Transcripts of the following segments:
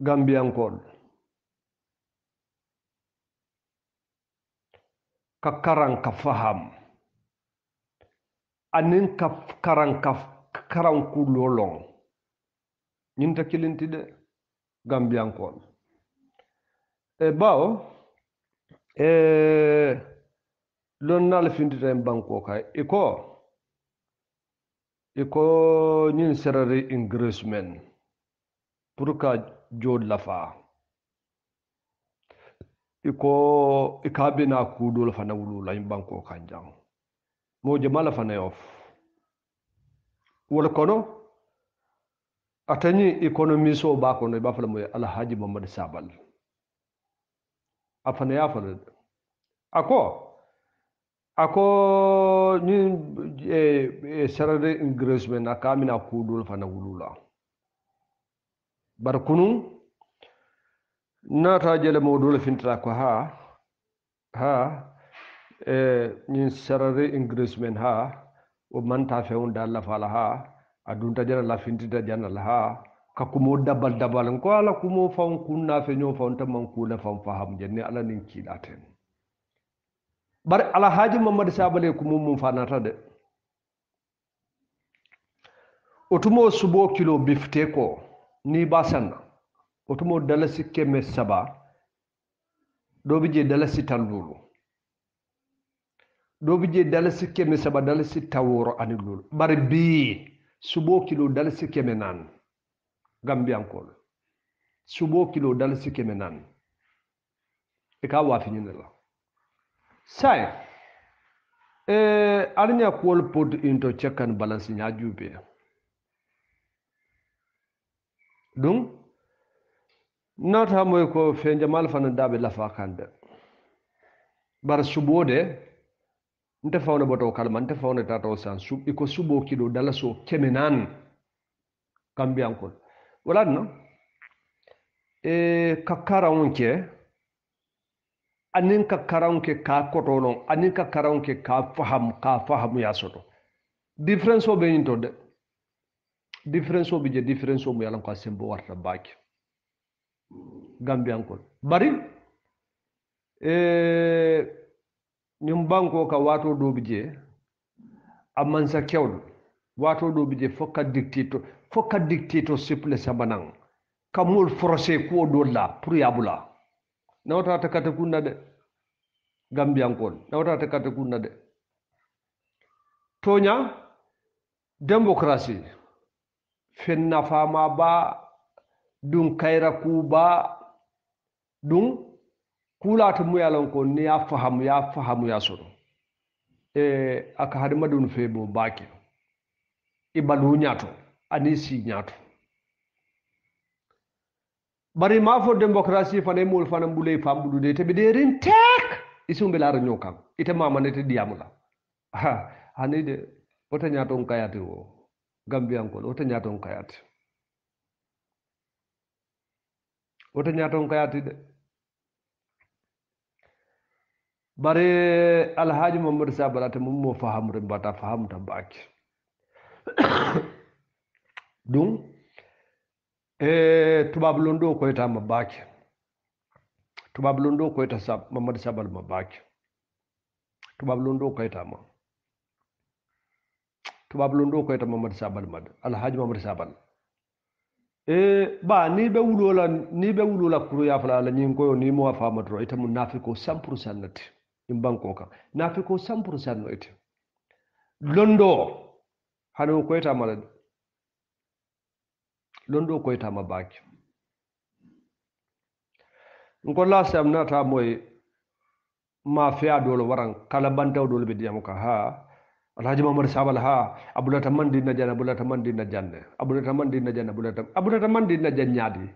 Gambian Code. ka karan ka faham anin ka karan ka karan ku lolong ñinta kilinti de gambiyankoon e bawo e lon nal findita en banko kay iko iko ñin serare ingressement pour ka e e jod Lafa. iko ikabina i ka be naa kuudoo la fana wuluu la i bankoo kan jaŋ la fana kono ate ñiŋ ekonomisoo baa kono b'a fo le mu alhaji sabal a fana ako Ako ni le de a ko a ingresmen a la fana la barkunu naata jele moɗole fintata ko ha ha e min serare english men ha o manta fewnda allah faala ha adunta jan allah fintita jan allah ha kakkumo dabal dabal ko ala kumo fawn kunnafe ño fawn tan mankuna fam faham jenne ala nin kiiɗaten bare alahaaji mamadou sabale kumum mum fanata de o tumo subo kilo bifte ko nibasan otumo dalasi keme saba ɗo je dalasi tan lulu je dalasi keme saba dalasi taworo ani bari bii subo kilo dalasi keme nan gambiyankol subo kilo dalasi keme nan e ka wafiñinde la saye e eh, arña kuwol pod into balance ña juubee dum ɗum moy ko feejamal la fa kande bara suɓoode nte fawne botow kalma nte fawne tataw san sub iko subo kiɗo dala so keme nan kambiyankol wala no e kakara onke anin kakara onke ka koto non anin kakara onke ka faham ka faham ya soto difference o ɓe de difference bi je difference mu yalan ko sembo warta baki gambian kon bari e ñum banko ka wato do bije amman sa kewdo wato do bije fokka dictito fokka dictito siple sabanan kamul forcé ko do la pour yabula nawta ta kata kunna de gambian kon nawta ta kata kunna de toña démocratie fen nafama ba ɗum kayra kuba dun kulata muyalon ko ni ya fahamu ya fahamu ya soro e aka hade madun febo bake e nyato ani nyato bari ma fo fane mol fana mbule fambudu de tebe de ren tek isu mbela ra ite mama ne te diamula ha ani de wota nyato wo gambiyankoɓe woto ñaaton kayaate woto ñaaton kayaati de bare alhaji mamadou sabalate mum mo fahamre mbata fahamta baake ɗum e tubabu lon ɗo koytama baake tubabu lon ɗo koyta mamadou sabal ma baake tubabu lon ɗo koytama tubaab londo koyta mamadou sabal mad alhaji mamadou sabal e ba ni ɓe wulola ni ɓe wulola kuruya fana ala ñin koyo ni mowa famatoro ite mum nafiko cent pourcent nati banko kan nafiko cent no ite londo o hade o koytama ala de londo o koytama baake nko last time nata ma feya dolo waran kala bantaw dolo ɓe diyam ka ha alhaji mamadou sabal ha abulata man dinna janne abulata man dinna janne abulata man dinna janne abulata abulata man dinna janñaadi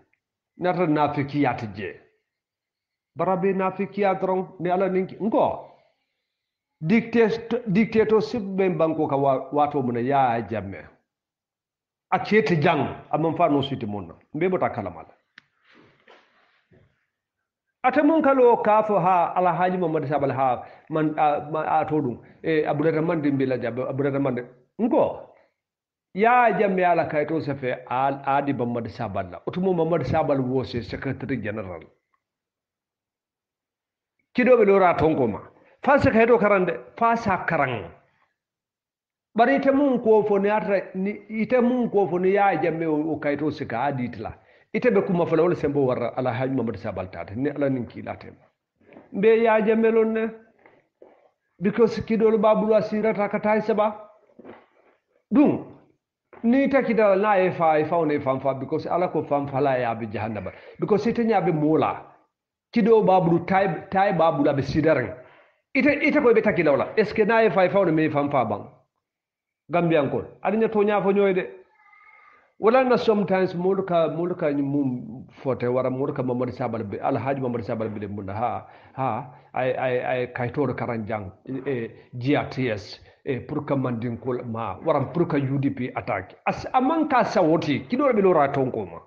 nata nafikiyati jee barabe nafikiya doron ne ala ninki nko dictatorship ɓen banko ka wato muna yaya jamme a ceeti jang amman fa no suiti mun na bota kalamal ata mun kalo ka ha alhaji muhammad sabal ha man a to dum e abudata man dimbe la jabe abudata man ngo ya jamme ala kay to sefe al adi muhammad sabal la utumo muhammad sabal wo se secretary general kido be lora tonko ma fasa se kay to karande fa sa karang bari ite mun ko fo ni ata ite mun ko fo ni ya jamme o kay to sika aditla itebe kuma fana wala sembo warra ala haaju mamadou sabal tata ni ala nin kiilatema mbe yaaja melon ne because kidolo babulu a sirata ka tay saba ɗum ni takidala na e fa e fawne e fanfa because ala ko fanfala e yaabe jahannaba because itañaaɓe muula kiɗo babulu tay tay babulu aɓe sidaren ite ita koyeɓe takidawla est ce que na e fa e fawne me e fanfa ban gambiyankon aɗa ña to ñaafoñoyde walana sometimes moolu ka mum fote wara moolu ka mamadi sabal be alhaji mamadi sabal bele munda ha ha ay ay ay kaytoro karan jang e eh, gts e eh, pour que mandinkol ma waran pour que udp attaque as aman sawoti kidoro be lora ton koma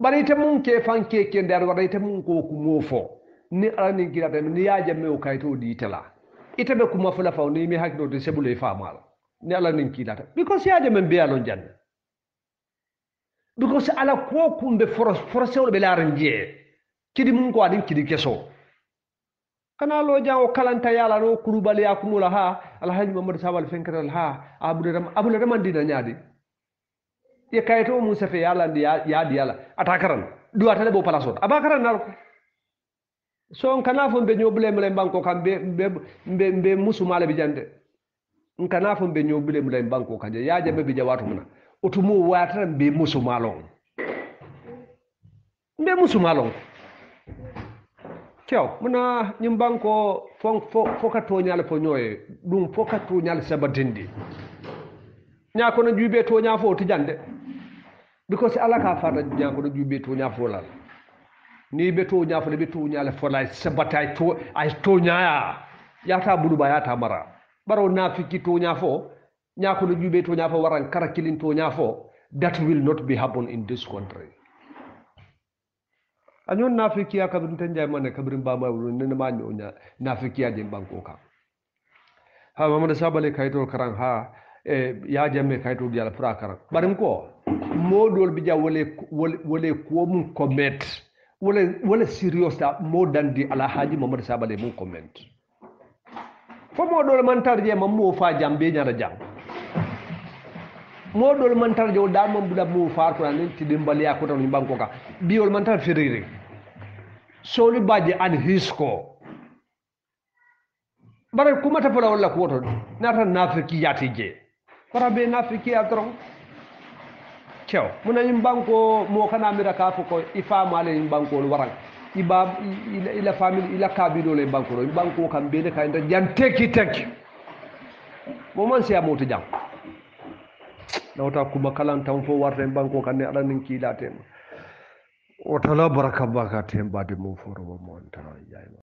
bari ite mun ke fanke ke ndar wara ite mun ko ku mofo ni alani kirata ni yaje me o kayto di itela ite kuma fula ni mi hakdo de sebule famala ni ala nin kiilata because yaade men mbeyalon jannde because ala ko kumɓe forosewɗo ɓe laaran jeye kidi mun ko aɗin kidi kesoo kana lojan o kalanta yalano kurubal yakumula ha alhaji mamadou sawal fenketal ha abula ramandina ñaadi ye Musa o mum sefe ya yaadi yala ata karan ɗuwatale ɓo place oto aba karan nalo so on kana fo mbe ñobulemele banko kam mbe musumale ɓe jande nkana fo be ñobile mu banko kaje yaaje be bija watu muna utumu wata be musumalon be musumalon kew muna ñim banko fo fo ka toñal fo ñoye dum fo ka toñal sabatindi nya ko na jube toña fo tijande because ala ka fata nya ko na jube toña fo la ni be toña fo be toñal fo la sabatay to ay toña ya ta buluba ya ta mara baro nafiki toña fo ñakono juɓe toña fo waran karakilin to toña fo that will not be happen in this country añon ya kabrin tan jay mane kabrin ba bama wuro nene ma ñoña ya jin banko ka ha mamada sabale kaytol karan ha e ya jamme kaytol jala pra karan barim ko modol bi wole wole ko mun comment wole wole serious da mo dandi ala haji mamada sabale mun comment fo moɗol man tarje ma mo fa jam be ñara jam moɗol man tarje o ɗamma mbuɗa mo fa arkuran nen tiɗin mbaliya kotano him ɓanko ka ɓiyol man tar ferire sowli baji an hisko bara kumata fola walla ko woto nata nafiki yati je bara be nafiki ya tron kew muna him ɓanko mo kanamira ka fo ko ifamale him ɓankol warang iba ila, ila famille ila kabilole bankoro banko kam bene kay nda jan teki teki mo man siya mo jam nawta kuma kalan tan fo warta en banko kan ne adan nin kiila tema o tala baraka baka tem bade mo foro mo